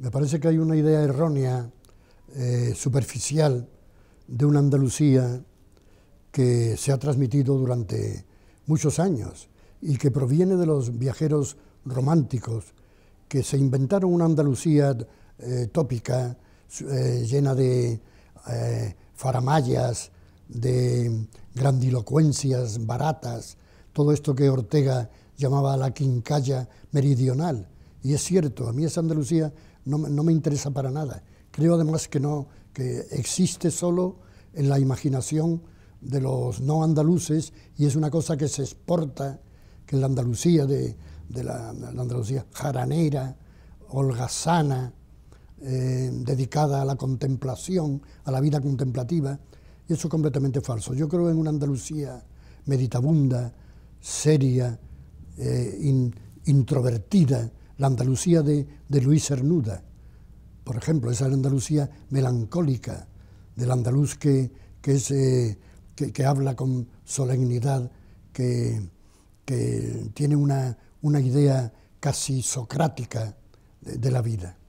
Me parece que hay una idea errónea, eh, superficial, de una Andalucía que se ha transmitido durante muchos años y que proviene de los viajeros románticos que se inventaron una Andalucía eh, tópica, eh, llena de faramallas, de grandilocuencias baratas, todo esto que Ortega llamaba la quincalla meridional y es cierto, a mí esa Andalucía no, me interesa para nada. Creo además que, no, que existe solo en la imaginación de los no andaluces y es una cosa que se exporta, que la Andalucía de, la, Andalucía jaranera, holgazana, eh, dedicada a la contemplación, a la vida contemplativa, y eso es completamente falso. Yo creo en una Andalucía meditabunda, seria, eh, introvertida, la Andalucía de, Luis Cernuda, por ejemplo, esa Andalucía melancólica, del andaluz que, que, eh, habla con solemnidad, que, tiene una, idea casi socrática de la vida.